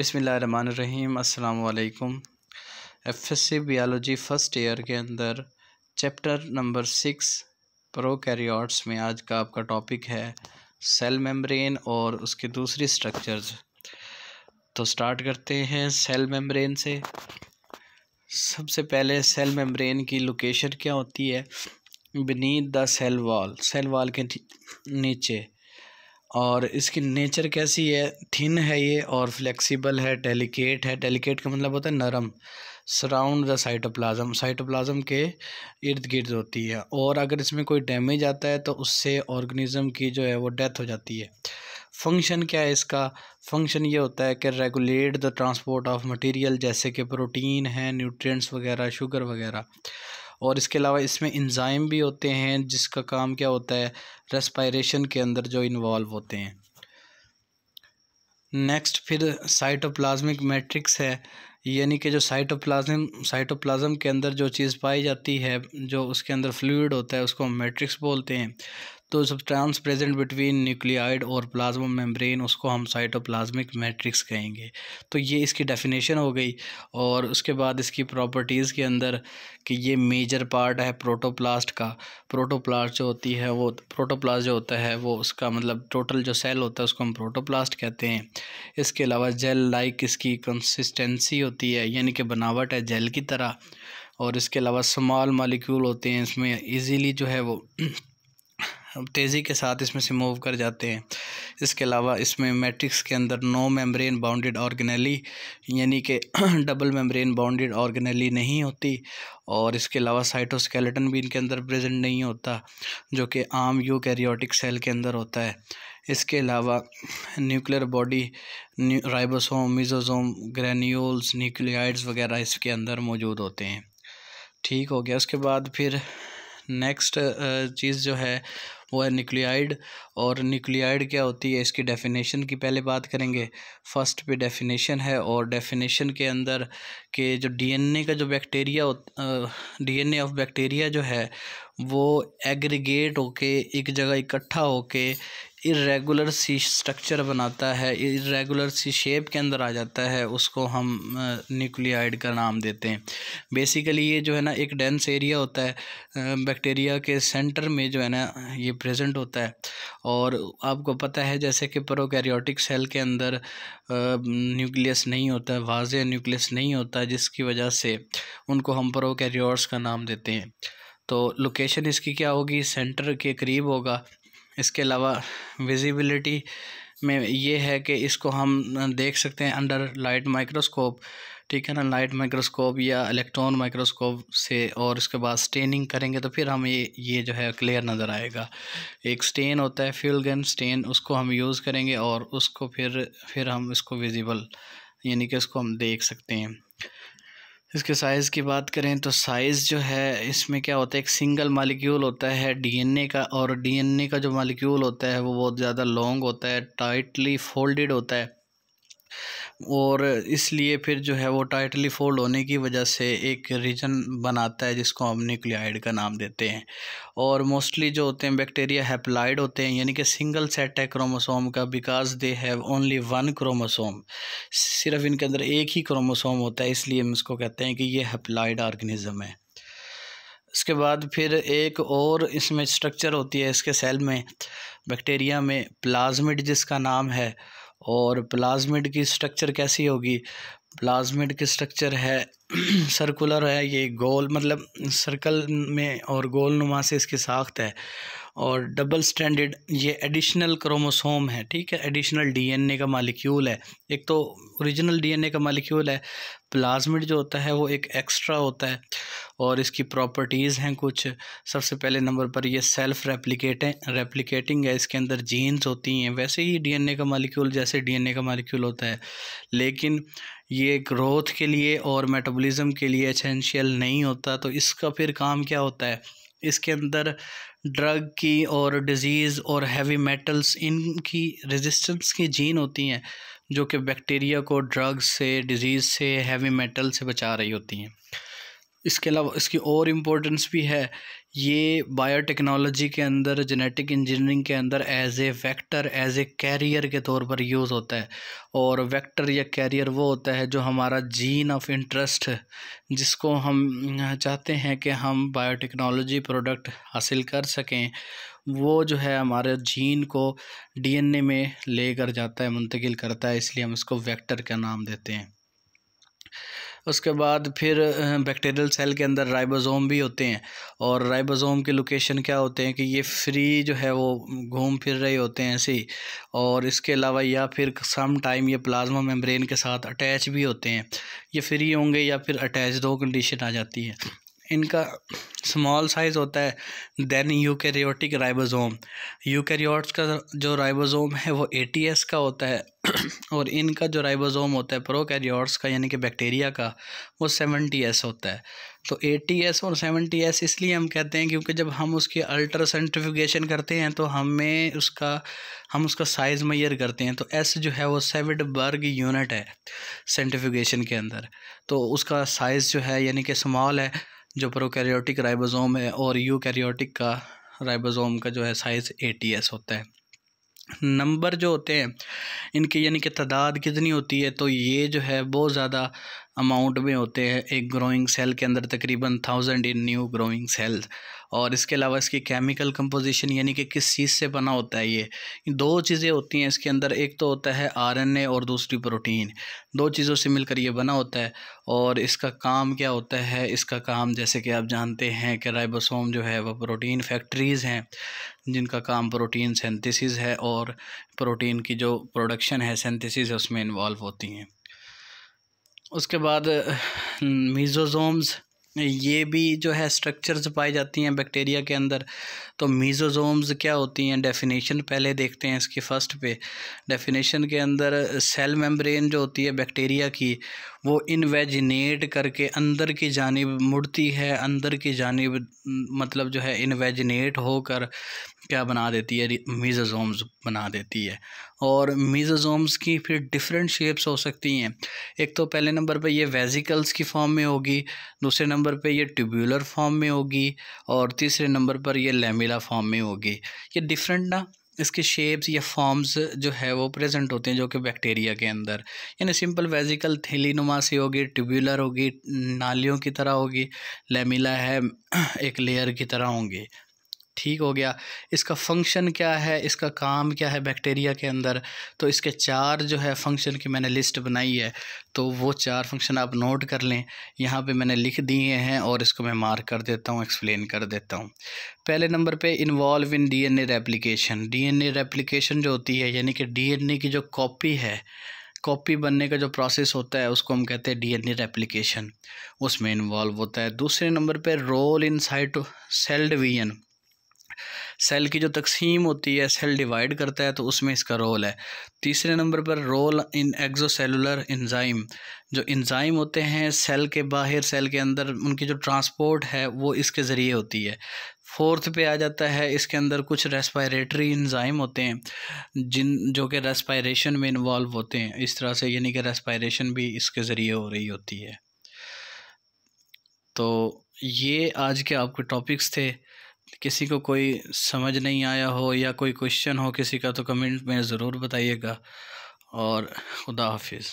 बिसमीम् अल्लाम F S C biology first year के अंदर चैप्टर नंबर सिक्स प्रो में आज का आपका टॉपिक है सेल मेम्ब्रेन और उसके दूसरी स्ट्रक्चर्स तो स्टार्ट करते हैं सेल मेम्ब्रेन से सबसे पहले सेल मेम्ब्रेन की लोकेशन क्या होती है beneath the cell wall cell wall के नीचे और इसकी नेचर कैसी है थिन है ये और फ्लेक्सिबल है डेलिकेट है डेलिकेट का मतलब होता है नरम सराउंड द साइटोप्लाज्म साइटोप्लाज्म के इर्द गिर्द होती है और अगर इसमें कोई डैमेज आता है तो उससे ऑर्गेनिज्म की जो है वो डेथ हो जाती है फंक्शन क्या है इसका फंक्शन ये होता है कि regulate the transport of material जैसे कि प्रोटीन है न्यूट्रिएंट्स वगैरह शुगर वगैरह और इसके अलावा इसमें इंजाइम भी होते हैं जिसका काम क्या होता है रेस्पायरेशन के अंदर जो इन्वॉल्व होते हैं नेक्स्ट फिर साइटोप्लाज्मिक मैट्रिक्स है यानी कि जो साइटोप्लाज्म साइटोप्लाज्म के अंदर जो चीज़ पाई जाती है जो उसके अंदर फ्लूड होता है उसको हम मैट्रिक्स बोलते हैं तो सब्सटेंस प्रेजेंट बिटवीन न्यूक्लियाइड और प्लाज्मा मेम्ब्रेन उसको हम साइटोप्लाज्मिक मैट्रिक्स कहेंगे तो ये इसकी डेफिनेशन हो गई और उसके बाद इसकी प्रॉपर्टीज़ के अंदर कि ये मेजर पार्ट है प्रोटोप्लास्ट का प्रोटोप्लास्ट जो होती है वो प्रोटोप्लास्ट जो होता है वो उसका मतलब टोटल जो सेल होता है उसको हम प्रोटोप्लास्ट कहते हैं इसके अलावा जेल लाइक इसकी कंसिस्टेंसी होती है यानी कि बनावट है जेल की तरह और इसके अलावा स्मॉल मालिक्यूल होते हैं इसमें इजीली जो है वो तेज़ी के साथ इसमें से मूव कर जाते हैं इसके अलावा इसमें मैट्रिक्स के अंदर नो मेम्ब्रेन बाउंडेड ऑर्गेनली यानी कि डबल मेम्ब्रेन बाउंडेड ऑर्गेनली नहीं होती और इसके अलावा साइटोस्केलेटन भी इनके अंदर प्रेजेंट नहीं होता जो कि आम यू कैरियोटिक सेल के अंदर होता है इसके अलावा nuclear body ribosome mesosome granules nucleoids वगैरह इसके अंदर मौजूद होते हैं ठीक हो गया उसके बाद फिर नेक्स्ट चीज़ जो है वो है न्यूक्लियाइड और न्यूक्लियाइड क्या होती है इसकी डेफिनेशन की पहले बात करेंगे फर्स्ट पे डेफिनेशन है और डेफिनेशन के अंदर के जो डीएनए का जो बैक्टीरिया डीएनए ऑफ बैक्टीरिया जो है वो एग्रीगेट होके एक जगह इकट्ठा होके इरेगुलर सी स्ट्रक्चर बनाता है इरेगुलर सी शेप के अंदर आ जाता है उसको हम न्यूक्लियाइड का नाम देते हैं बेसिकली ये जो है ना एक डेंस एरिया होता है बैक्टीरिया के सेंटर में जो है ना ये प्रेजेंट होता है और आपको पता है जैसे कि प्रोकैरियोटिक सेल के अंदर न्यूक्लियस नहीं होता वाज न्यूक्लियस नहीं होता जिसकी वजह से उनको हम प्रोकैरियोट्स का नाम देते हैं तो लोकेशन इसकी क्या होगी सेंटर के करीब होगा इसके अलावा विजिबिलिटी में ये है कि इसको हम देख सकते हैं अंडर लाइट माइक्रोस्कोप ठीक है ना लाइट माइक्रोस्कोप या इलेक्ट्रॉन माइक्रोस्कोप से और इसके बाद स्टेनिंग करेंगे तो फिर हमें ये ये जो है क्लियर नज़र आएगा एक स्टेन होता है फ्यूल गन स्टेन उसको हम यूज़ करेंगे और उसको फिर फिर हम इसको विजिबल यानी कि उसको हम देख सकते हैं इसके साइज़ की बात करें तो साइज़ जो है इसमें क्या होता है एक सिंगल मालिक्यूल होता है डीएनए का और डीएनए का जो मालिक्यूल होता है वो बहुत ज़्यादा लॉन्ग होता है टाइटली फोल्डेड होता है और इसलिए फिर जो है वो टाइटली फोल्ड होने की वजह से एक रीजन बनाता है जिसको हम न्यूक्लियाइड का नाम देते हैं और मोस्टली जो होते हैं बैक्टीरिया हैप्लाइड होते हैं यानी कि सिंगल सेट है क्रोमोसोम का because they have only one chromosome सिर्फ इनके अंदर एक ही क्रोमोसोम होता है इसलिए हम इसको कहते हैं कि ये हैप्लाइड ऑर्गेनिज़म है इसके बाद फिर एक और इसमें स्ट्रक्चर होती है इसके सेल में बैक्टीरिया में प्लाज्मिड जिसका नाम है और प्लाज्मिड की स्ट्रक्चर कैसी होगी प्लाज्मिड के स्ट्रक्चर है सर्कुलर है ये गोल मतलब सर्कल में और गोल नुमा से इसकी साख्त है और डबल स्टैंडर्ड ये एडिशनल क्रोमोसोम है ठीक है एडिशनल डीएनए का मालिक्यूल है एक तो ओरिजिनल डीएनए का मालिक्यूल है प्लाज्मिड जो होता है वो एक एक्स्ट्रा होता है और इसकी प्रॉपर्टीज़ हैं कुछ सबसे पहले नंबर पर ये सेल्फ रेप्लिकेट रेप्लिकेटिंग है इसके अंदर जीन्स होती हैं वैसे ही डीएनए का मालिक्यूल जैसे डीएनए का मालिक्यूल होता है लेकिन ये ग्रोथ के लिए और मेटाबॉलिज्म के लिए एसेंशियल नहीं होता तो इसका फिर काम क्या होता है इसके अंदर ड्रग की और डिजीज़ और हैवी मेटल्स इनकी रेजिस्टेंस की जीन होती हैं जो कि बैक्टीरिया को ड्रग्स से डिजीज़ से हैवी मेटल से बचा रही होती हैं इसके अलावा इसकी और इम्पोर्टेंस भी है ये बायोटेक्नोलॉजी के अंदर जेनेटिक इंजीनियरिंग के अंदर as a vector as a carrier के तौर पर यूज़ होता है और वेक्टर या कैरियर वो होता है जो हमारा जीन ऑफ इंटरेस्ट जिसको हम चाहते हैं कि हम बायोटेक्नोलॉजी प्रोडक्ट हासिल कर सकें वो जो है हमारे जीन को डीएनए में लेकर जाता है मुंतकिल करता है इसलिए हम इसको वेक्टर का नाम देते हैं उसके बाद फिर बैक्टीरियल सेल के अंदर राइबोसोम भी होते हैं और राइबोसोम के लोकेशन क्या होते हैं कि ये फ्री जो है वो घूम फिर रहे होते हैं ऐसे ही और इसके अलावा या फिर सम टाइम ये प्लाज्मा मेम्ब्रेन के साथ अटैच भी होते हैं ये फ्री होंगे या फिर अटैच दो कंडीशन आ जाती है इनका स्मॉल साइज़ होता है देन यूकैरियोटिक राइबोसोम यूकैरियोट्स का जो राइबोसोम है वो एटीएस का होता है और इनका जो राइबोसोम होता है प्रोकैरियोट्स का यानी कि बैक्टीरिया का वो सेवेंटी एस होता है तो एस और सेवेंटी एस इसलिए हम कहते हैं क्योंकि जब हम उसकी अल्ट्रासेंट्रिफिकेशन करते हैं तो हमें उसका हम उसका साइज़ मैयर करते हैं तो एस जो है वो सेविड बर्ग यूनिट है सेंट्रिफिकेशन के अंदर तो उसका साइज़ जो है यानी कि स्मॉल है जो प्रोकैरियोटिक राइबोसोम है और यूकैरियोटिक का राइबोसोम का जो है साइज़ ए टी एस होता है नंबर जो होते हैं इनके यानी कि तादाद कितनी होती है तो ये जो है बहुत ज़्यादा अमाउंट में होते हैं एक ग्रोइंग सेल के अंदर तकरीबन thousand in new growing cells और इसके अलावा इसकी केमिकल कंपोजिशन यानी कि किस चीज़ से बना होता है ये दो चीज़ें होती हैं इसके अंदर एक तो होता है आरएनए और दूसरी प्रोटीन दो चीज़ों से मिलकर ये बना होता है और इसका काम क्या होता है इसका काम जैसे कि आप जानते हैं कि राइबोसोम जो है वह प्रोटीन फैक्ट्रीज़ हैं जिनका काम प्रोटीन सेंथिसिस है और प्रोटीन की जो प्रोडक्शन है सेंथिसिस है उसमें इन्वॉल्व होती हैं उसके बाद मीज़ोज़ोम्स ये भी जो है स्ट्रक्चर्स पाई जाती हैं बैक्टीरिया के अंदर तो मीज़ोज़ोम्स क्या होती हैं डेफिनेशन पहले देखते हैं इसकी फ़र्स्ट पे डेफिनेशन के अंदर सेल मेम्ब्रेन जो होती है बैक्टीरिया की वो इनवेजिनेट करके अंदर की जानब मुड़ती है अंदर की जानब मतलब जो है इनवेजिनेट होकर क्या बना देती है मीज़ोज़ोम्स बना देती है और मीज़ोज़ोम्स की फिर डिफरेंट शेप्स हो सकती हैं एक तो पहले नंबर पे ये वेजिकल्स की फॉर्म में होगी दूसरे नंबर पे ये ट्यूबुलर फॉर्म में होगी और तीसरे नंबर पर ये लेमिला फॉर्म में होगी ये डिफरेंट ना इसके शेप्स या फॉर्म्स जो है वो प्रेजेंट होते हैं जो कि बैक्टीरिया के अंदर यानी सिंपल वेजिकल थैली नुमा से होगी ट्यूबुलर होगी नालियों की तरह होगी लेमिला है एक लेयर की तरह होंगी ठीक हो गया इसका फंक्शन क्या है इसका काम क्या है बैक्टीरिया के अंदर तो इसके चार जो है फंक्शन की मैंने लिस्ट बनाई है तो वो चार फंक्शन आप नोट कर लें यहाँ पे मैंने लिख दिए हैं और इसको मैं मार्क कर देता हूँ एक्सप्लेन कर देता हूँ पहले नंबर पे involve in DNA replication DNA replication जो होती है यानी कि डीएनए की जो कॉपी है कॉपी बनने का जो प्रोसेस होता है उसको हम कहते हैं डीएनए रेप्लिकेशन उसमें इन्वॉल्व होता है दूसरे नंबर पे role in cyto cell division cell की जो तकसीम होती है सेल डिवाइड करता है तो उसमें इसका रोल है तीसरे नंबर पर रोल इन सेलुलर इंजाइम जो इंजाइम होते हैं सेल के बाहर सेल के अंदर उनकी जो ट्रांसपोर्ट है वो इसके ज़रिए होती है फोर्थ पे आ जाता है इसके अंदर कुछ रेस्पायरेटरी इंजाइम होते हैं जिन जो कि रेस्पायरेशन में इन्वॉल्व होते हैं इस तरह से यानी कि रेस्पायरेशन भी इसके ज़रिए हो रही होती है तो ये आज के आपके टॉपिक्स थे किसी को कोई समझ नहीं आया हो या कोई क्वेश्चन हो किसी का तो कमेंट में ज़रूर बताइएगा और खुदा हाफिज़